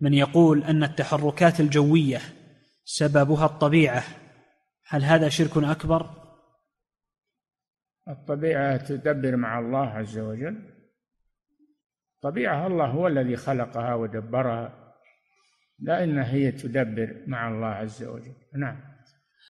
من يقول ان التحركات الجويه سببها الطبيعه هل هذا شرك اكبر الطبيعه تدبر مع الله عز وجل طبيعه الله هو الذي خلقها ودبرها لا انها هي تدبر مع الله عز وجل نعم